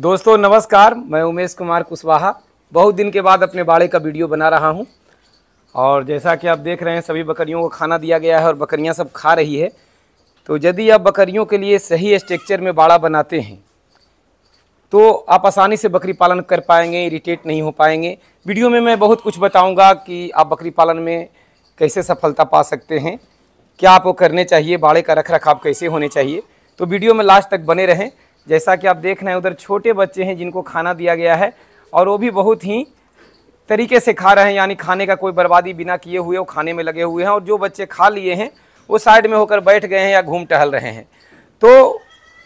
दोस्तों नमस्कार मैं उमेश कुमार कुशवाहा बहुत दिन के बाद अपने बाड़े का वीडियो बना रहा हूं और जैसा कि आप देख रहे हैं सभी बकरियों को खाना दिया गया है और बकरियां सब खा रही है तो यदि आप बकरियों के लिए सही स्ट्रक्चर में बाड़ा बनाते हैं तो आप आसानी से बकरी पालन कर पाएंगे इरीटेट नहीं हो पाएंगे वीडियो में मैं बहुत कुछ बताऊँगा कि आप बकरी पालन में कैसे सफलता पा सकते हैं क्या आपको करने चाहिए बाड़े का रख रखाव कैसे होने चाहिए तो वीडियो में लास्ट तक बने रहें जैसा कि आप देख रहे हैं उधर छोटे बच्चे हैं जिनको खाना दिया गया है और वो भी बहुत ही तरीके से खा रहे हैं यानी खाने का कोई बर्बादी बिना किए हुए वो खाने में लगे हुए हैं और जो बच्चे खा लिए हैं वो साइड में होकर बैठ गए हैं या घूम टहल रहे हैं तो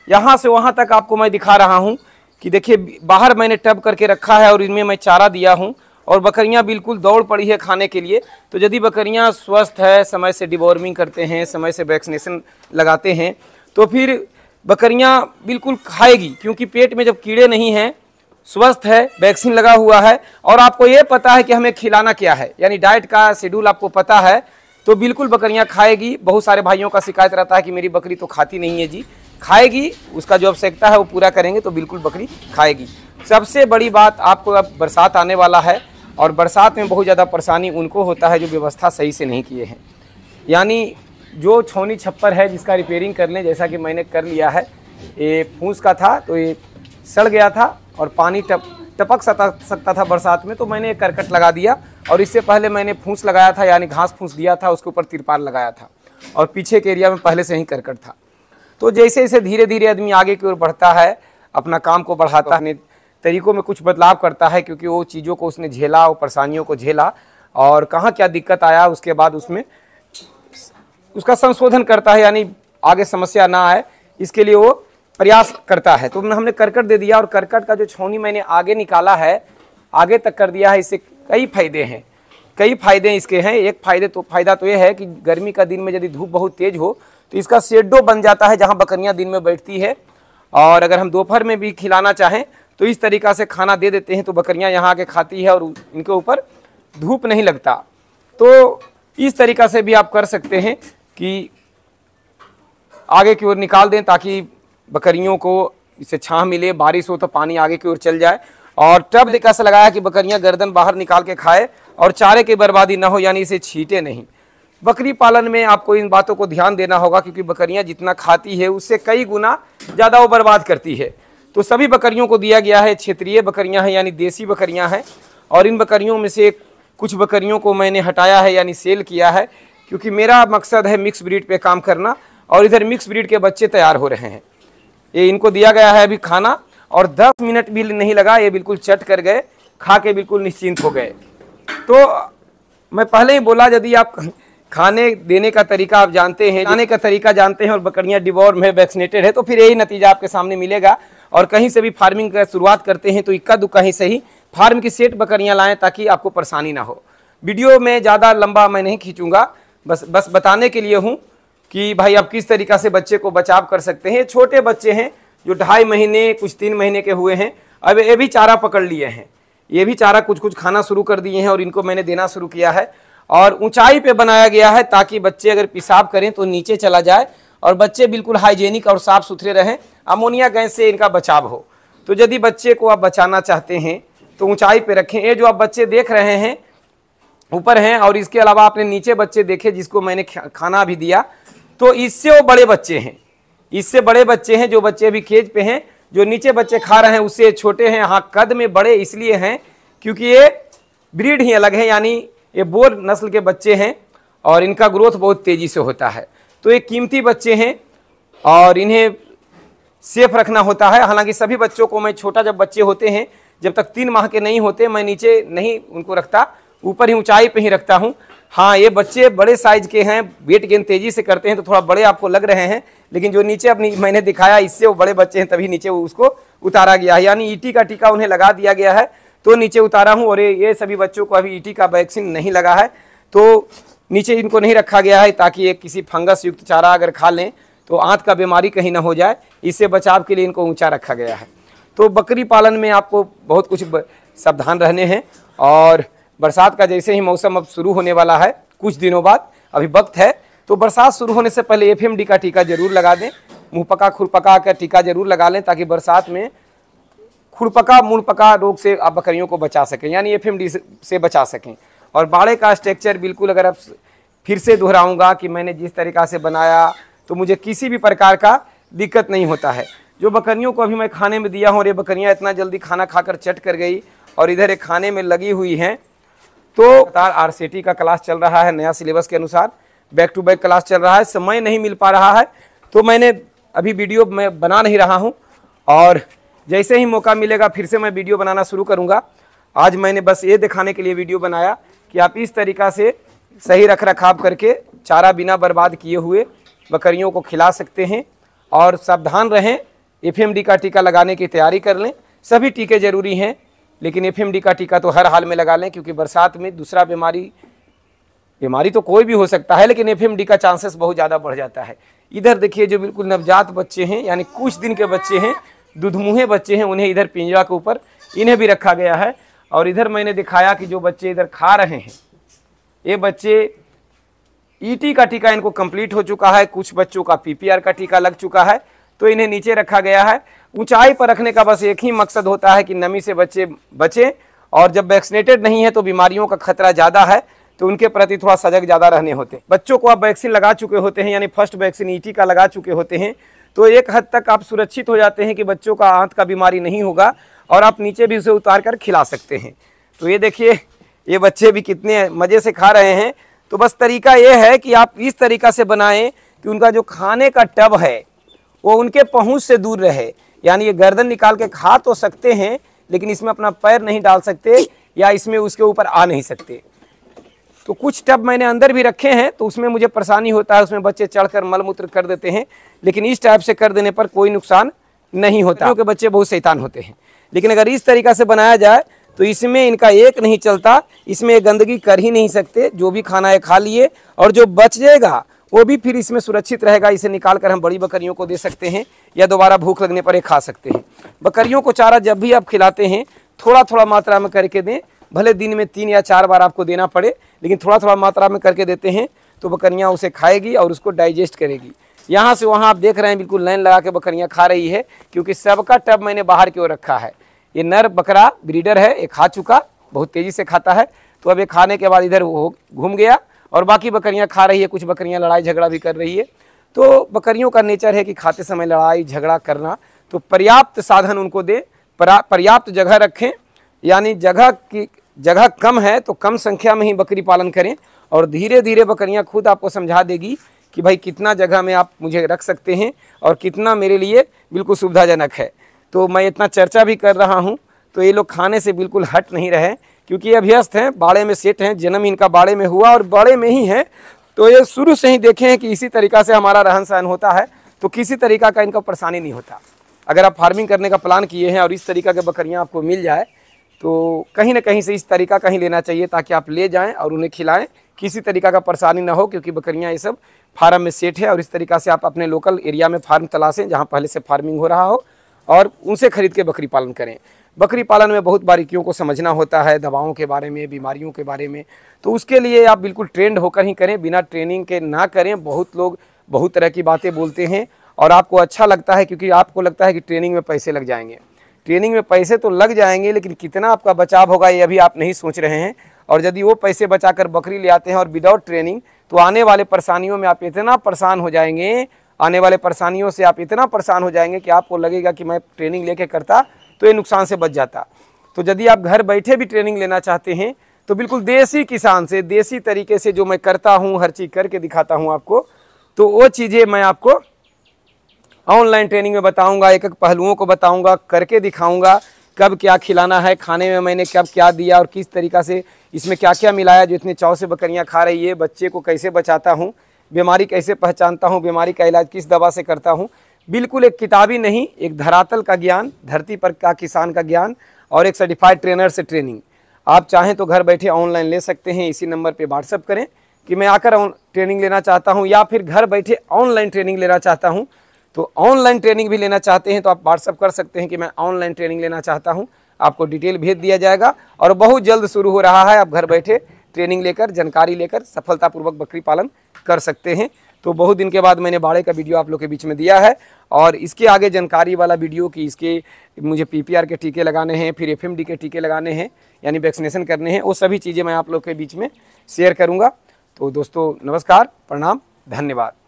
यहाँ से वहाँ तक आपको मैं दिखा रहा हूँ कि देखिए बाहर मैंने टब करके रखा है और इनमें मैं चारा दिया हूँ और बकरियाँ बिल्कुल दौड़ पड़ी है खाने के लिए तो यदि बकरियाँ स्वस्थ है समय से डिवॉर्मिंग करते हैं समय से वैक्सीनेशन लगाते हैं तो फिर बकरियां बिल्कुल खाएगी क्योंकि पेट में जब कीड़े नहीं हैं स्वस्थ है वैक्सीन लगा हुआ है और आपको ये पता है कि हमें खिलाना क्या है यानी डाइट का शेड्यूल आपको पता है तो बिल्कुल बकरियां खाएगी बहुत सारे भाइयों का शिकायत रहता है कि मेरी बकरी तो खाती नहीं है जी खाएगी उसका जो आवश्यकता है वो पूरा करेंगे तो बिल्कुल बकरी खाएगी सबसे बड़ी बात आपको अब बरसात आने वाला है और बरसात में बहुत ज़्यादा परेशानी उनको होता है जो व्यवस्था सही से नहीं किए हैं यानी जो छोनी छप्पर है जिसका रिपेयरिंग कर लें जैसा कि मैंने कर लिया है ये फूस का था तो ये सड़ गया था और पानी टप टपक सकता सकता था बरसात में तो मैंने एक करकट लगा दिया और इससे पहले मैंने फूस लगाया था यानी घास फूस दिया था उसके ऊपर तिरपाल लगाया था और पीछे के एरिया में पहले से ही करकट था तो जैसे जैसे धीरे धीरे आदमी आगे की ओर बढ़ता है अपना काम को बढ़ाता है तरीकों में कुछ बदलाव करता है क्योंकि वो चीज़ों को उसने झेला वो परेशानियों को झेला और कहाँ क्या दिक्कत आया उसके बाद उसमें उसका संशोधन करता है यानी आगे समस्या ना आए इसके लिए वो प्रयास करता है तो हमने करकट दे दिया और करकट का जो छौनी मैंने आगे निकाला है आगे तक कर दिया है इससे कई फायदे हैं कई फायदे इसके हैं एक फायदे तो फायदा तो ये है कि गर्मी का दिन में यदि धूप बहुत तेज हो तो इसका शेडो बन जाता है जहाँ बकरियाँ दिन में बैठती है और अगर हम दोपहर में भी खिलाना चाहें तो इस तरीका से खाना दे देते हैं तो बकरियाँ यहाँ आके खाती है और इनके ऊपर धूप नहीं लगता तो इस तरीका से भी आप कर सकते हैं कि आगे की ओर निकाल दें ताकि बकरियों को इसे छाँ मिले बारिश हो तो पानी आगे की ओर चल जाए और टब देख से लगाया कि बकरियां गर्दन बाहर निकाल के खाए और चारे की बर्बादी ना हो यानी इसे छीटे नहीं बकरी पालन में आपको इन बातों को ध्यान देना होगा क्योंकि बकरियां जितना खाती है उससे कई गुना ज़्यादा वो बर्बाद करती है तो सभी बकरियों को दिया गया है क्षेत्रीय बकरियाँ हैं यानी देसी बकरियाँ हैं और इन बकरियों में से कुछ बकरियों को मैंने हटाया है यानी सेल किया है क्योंकि मेरा मकसद है मिक्स ब्रीड पे काम करना और इधर मिक्स ब्रीड के बच्चे तैयार हो रहे हैं ये इनको दिया गया है अभी खाना और 10 मिनट भी नहीं लगा ये बिल्कुल चट कर गए खा के बिल्कुल निश्चिंत हो गए तो मैं पहले ही बोला यदि आप खाने देने का तरीका आप जानते हैं खाने का तरीका जानते हैं और बकरियाँ डिबोर में वैक्सीनेटेड है तो फिर यही नतीजा आपके सामने मिलेगा और कहीं से भी फार्मिंग का शुरुआत करते हैं तो इक्का दुक्का ही सही फार्म की सेट बकरियां लाएं ताकि आपको परेशानी ना हो वीडियो में ज़्यादा लंबा मैं नहीं खींचूंगा बस बस बताने के लिए हूँ कि भाई आप किस तरीका से बच्चे को बचाव कर सकते हैं छोटे बच्चे हैं जो ढाई महीने कुछ तीन महीने के हुए हैं अब ये भी चारा पकड़ लिए हैं ये भी चारा कुछ कुछ खाना शुरू कर दिए हैं और इनको मैंने देना शुरू किया है और ऊंचाई पे बनाया गया है ताकि बच्चे अगर पेशाब करें तो नीचे चला जाए और बच्चे बिल्कुल हाइजेनिक और साफ़ सुथरे रहें अमोनिया गैस से इनका बचाव हो तो यदि बच्चे को आप बचाना चाहते हैं तो ऊंचाई पे रखें ये जो आप बच्चे देख रहे हैं ऊपर हैं और इसके अलावा आपने नीचे बच्चे देखे जिसको मैंने खाना भी दिया तो इससे वो बड़े बच्चे हैं इससे बड़े बच्चे हैं जो बच्चे अभी केज पे हैं जो नीचे बच्चे खा रहे हैं उससे छोटे हैं हाँ कद में बड़े इसलिए हैं क्योंकि ये ब्रीड ही अलग है यानी ये बोर नस्ल के बच्चे हैं और इनका ग्रोथ बहुत तेज़ी से होता है तो ये कीमती बच्चे हैं और इन्हें सेफ रखना होता है हालांकि सभी बच्चों को मैं छोटा जब बच्चे होते हैं जब तक तीन माह के नहीं होते मैं नीचे नहीं उनको रखता ऊपर ही ऊंचाई पे ही रखता हूँ हाँ ये बच्चे बड़े साइज के हैं वेट गेन तेजी से करते हैं तो थोड़ा बड़े आपको लग रहे हैं लेकिन जो नीचे अपनी मैंने दिखाया इससे वो बड़े बच्चे हैं तभी नीचे वो उसको उतारा गया है यानी ईटी e का टीका उन्हें लगा दिया गया है तो नीचे उतारा हूँ और ये सभी बच्चों को अभी ईटी e का वैक्सीन नहीं लगा है तो नीचे इनको नहीं रखा गया है ताकि ये किसी फंगस युक्त चारा अगर खा लें तो आँत का बीमारी कहीं ना हो जाए इससे बचाव के लिए इनको ऊँचा रखा गया है तो बकरी पालन में आपको बहुत कुछ सावधान रहने हैं और बरसात का जैसे ही मौसम अब शुरू होने वाला है कुछ दिनों बाद अभी वक्त है तो बरसात शुरू होने से पहले एफ का टीका जरूर लगा दें मुँह पका खुरपका का टीका जरूर लगा लें ताकि बरसात में खुरपका मुड़पका रोग से आप बकरियों को बचा सकें यानी एफ से बचा सकें और बाड़े का स्ट्रक्चर बिल्कुल अगर आप फिर से दोहराऊंगा कि मैंने जिस तरीका से बनाया तो मुझे किसी भी प्रकार का दिक्कत नहीं होता है जो बकरियों को अभी मैं खाने में दिया हूँ अरे बकरियाँ इतना जल्दी खाना खाकर चट कर गई और इधर एक खाने में लगी हुई हैं तो लगातार आर का क्लास चल रहा है नया सिलेबस के अनुसार बैक टू बैक क्लास चल रहा है समय नहीं मिल पा रहा है तो मैंने अभी वीडियो मैं बना नहीं रहा हूँ और जैसे ही मौका मिलेगा फिर से मैं वीडियो बनाना शुरू करूँगा आज मैंने बस ये दिखाने के लिए वीडियो बनाया कि आप इस तरीका से सही रख रखाव करके चारा बिना बर्बाद किए हुए बकरियों को खिला सकते हैं और सावधान रहें एफ का टीका लगाने की तैयारी कर लें सभी टीके ज़रूरी हैं लेकिन एफ का टीका तो हर हाल में लगा लें क्योंकि बरसात में दूसरा बीमारी बीमारी तो कोई भी हो सकता है लेकिन एफ का चांसेस बहुत ज़्यादा बढ़ जाता है इधर देखिए जो बिल्कुल नवजात बच्चे हैं यानी कुछ दिन के बच्चे हैं दुधमुहे बच्चे हैं उन्हें इधर पिंजरा के ऊपर इन्हें भी रखा गया है और इधर मैंने दिखाया कि जो बच्चे इधर खा रहे हैं ये बच्चे ईटी e का टीका इनको कंप्लीट हो चुका है कुछ बच्चों का पीपीआर का टीका लग चुका है तो इन्हें नीचे रखा गया है ऊंचाई पर रखने का बस एक ही मकसद होता है कि नमी से बच्चे बचें और जब वैक्सीनेटेड नहीं है तो बीमारियों का खतरा ज़्यादा है तो उनके प्रति थोड़ा सजग ज़्यादा रहने होते हैं बच्चों को आप वैक्सीन लगा चुके होते हैं यानी फर्स्ट वैक्सीन ई का लगा चुके होते हैं तो एक हद तक आप सुरक्षित हो जाते हैं कि बच्चों का आंत का बीमारी नहीं होगा और आप नीचे भी उसे उतार कर खिला सकते हैं तो ये देखिए ये बच्चे भी कितने मज़े से खा रहे हैं तो बस तरीका ये है कि आप इस तरीका से बनाएं कि उनका जो खाने का टब है वो उनके पहुँच से दूर रहे यानी ये गर्दन निकाल के खा तो सकते हैं लेकिन इसमें अपना पैर नहीं डाल सकते या इसमें उसके ऊपर आ नहीं सकते तो कुछ टब मैंने अंदर भी रखे हैं तो उसमें मुझे परेशानी होता है उसमें बच्चे चढ़कर मलमूत्र कर देते हैं लेकिन इस टाइप से कर देने पर कोई नुकसान नहीं होता क्योंकि बच्चे बहुत शैतान होते हैं लेकिन अगर इस तरीका से बनाया जाए तो इसमें इनका एक नहीं चलता इसमें गंदगी कर ही नहीं सकते जो भी खाना है खा लिए और जो बच जाएगा वो भी फिर इसमें सुरक्षित रहेगा इसे निकाल कर हम बड़ी बकरियों को दे सकते हैं या दोबारा भूख लगने पर ये खा सकते हैं बकरियों को चारा जब भी आप खिलाते हैं थोड़ा थोड़ा मात्रा में करके दें भले दिन में तीन या चार बार आपको देना पड़े लेकिन थोड़ा थोड़ा मात्रा में करके देते हैं तो बकरियाँ उसे खाएगी और उसको डाइजेस्ट करेगी यहाँ से वहाँ आप देख रहे हैं बिल्कुल लाइन लगा के बकरियाँ खा रही है क्योंकि सबका टब मैंने बाहर की ओर रखा है ये नर बकरा ब्रीडर है ये खा चुका बहुत तेज़ी से खाता है तो अब ये खाने के बाद इधर हो घूम गया और बाकी बकरियाँ खा रही है कुछ बकरियाँ लड़ाई झगड़ा भी कर रही है तो बकरियों का नेचर है कि खाते समय लड़ाई झगड़ा करना तो पर्याप्त साधन उनको दें पर्याप्त जगह रखें यानी जगह की जगह कम है तो कम संख्या में ही बकरी पालन करें और धीरे धीरे बकरियाँ खुद आपको समझा देगी कि भाई कितना जगह में आप मुझे रख सकते हैं और कितना मेरे लिए बिल्कुल सुविधाजनक है तो मैं इतना चर्चा भी कर रहा हूँ तो ये लोग खाने से बिल्कुल हट नहीं रहे क्योंकि ये अभ्यस्त हैं बाड़े में सेठ हैं जन्म इनका बाड़े में हुआ और बाड़े में ही है तो ये शुरू से ही देखे हैं कि इसी तरीका से हमारा रहन सहन होता है तो किसी तरीका का इनका परेशानी नहीं होता अगर आप फार्मिंग करने का प्लान किए हैं और इस तरीका के बकरियाँ आपको मिल जाए तो कहीं ना कहीं से इस तरीका ही लेना चाहिए ताकि आप ले जाएँ और उन्हें खिलाएं किसी तरीका का परेशानी ना हो क्योंकि बकरियाँ ये सब फार्म में सेट है और इस तरीका से आप अपने लोकल एरिया में फार्म तलाशें जहाँ पहले से फार्मिंग हो रहा हो और उनसे खरीद के बकरी पालन करें बकरी पालन में बहुत बारीकियों को समझना होता है दवाओं के बारे में बीमारियों के बारे में तो उसके लिए आप बिल्कुल ट्रेंड होकर ही करें बिना ट्रेनिंग के ना करें बहुत लोग बहुत तरह की बातें बोलते हैं और आपको अच्छा लगता है क्योंकि आपको लगता है कि ट्रेनिंग में पैसे लग जाएंगे ट्रेनिंग में पैसे तो लग जाएंगे लेकिन कितना आपका बचाव होगा ये अभी आप नहीं सोच रहे हैं और यदि वो पैसे बचाकर बकरी ले आते हैं और विदाउट ट्रेनिंग तो आने वाले परेशानियों में आप इतना परेशान हो जाएंगे आने वाले परेशानियों से आप इतना परेशान हो जाएंगे कि आपको लगेगा कि मैं ट्रेनिंग लेके करता तो ये नुकसान से बच जाता तो यदि आप घर बैठे भी ट्रेनिंग लेना चाहते हैं तो बिल्कुल देसी किसान से देसी तरीके से जो मैं करता हूँ हर चीज़ करके दिखाता हूँ आपको तो वो चीज़ें मैं आपको ऑनलाइन ट्रेनिंग में बताऊंगा एक एक पहलुओं को बताऊंगा करके दिखाऊंगा कब क्या खिलाना है खाने में मैंने कब क्या दिया और किस तरीका से इसमें क्या क्या मिलाया जो इतने चाव से बकरियाँ खा रही है बच्चे को कैसे बचाता हूँ बीमारी कैसे पहचानता हूँ बीमारी का इलाज किस दवा से करता हूँ बिल्कुल एक किताबी नहीं एक धरातल का ज्ञान धरती पर का किसान का ज्ञान और एक सर्टिफाइड ट्रेनर से ट्रेनिंग आप चाहें तो घर बैठे ऑनलाइन ले सकते हैं इसी नंबर पे व्हाट्सअप करें कि मैं आकर ट्रेनिंग लेना चाहता हूं या फिर घर बैठे ऑनलाइन ट्रेनिंग लेना चाहता हूं तो ऑनलाइन ट्रेनिंग भी लेना चाहते हैं तो आप व्हाट्सअप कर सकते हैं कि मैं ऑनलाइन ट्रेनिंग लेना चाहता हूँ आपको डिटेल भेज दिया जाएगा और बहुत जल्द शुरू हो रहा है आप घर बैठे ट्रेनिंग लेकर जानकारी लेकर सफलतापूर्वक बकरी पालन कर सकते हैं तो बहुत दिन के बाद मैंने भाड़े का वीडियो आप लोग के बीच में दिया है और इसके आगे जानकारी वाला वीडियो कि इसके मुझे पीपीआर के टीके लगाने हैं फिर एफएमडी के टीके लगाने हैं यानी वैक्सीनेशन करने हैं वो सभी चीज़ें मैं आप लोग के बीच में शेयर करूँगा तो दोस्तों नमस्कार प्रणाम धन्यवाद